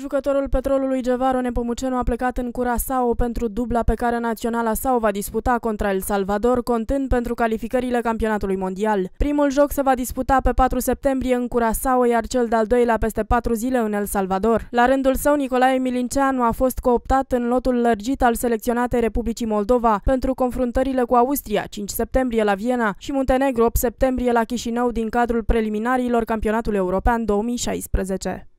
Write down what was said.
Jucătorul petrolului Gevaro Nepomuceno a plecat în Curaçao pentru dubla pe care naționala sau va disputa contra El Salvador, contând pentru calificările campionatului mondial. Primul joc se va disputa pe 4 septembrie în Curaçao, iar cel de-al doilea peste 4 zile în El Salvador. La rândul său, Nicolae Milinceanu a fost cooptat în lotul lărgit al selecționatei Republicii Moldova pentru confruntările cu Austria, 5 septembrie la Viena, și Muntenegru, 8 septembrie la Chișinău, din cadrul preliminarilor campionatului european 2016.